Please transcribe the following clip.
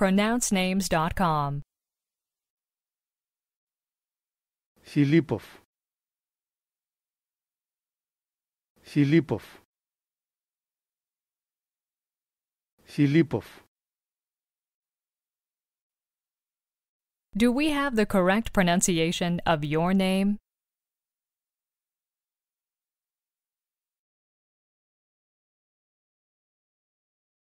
pronouncenames.com. Филиппов Филиппов Филиппов Do we have the correct pronunciation of your name?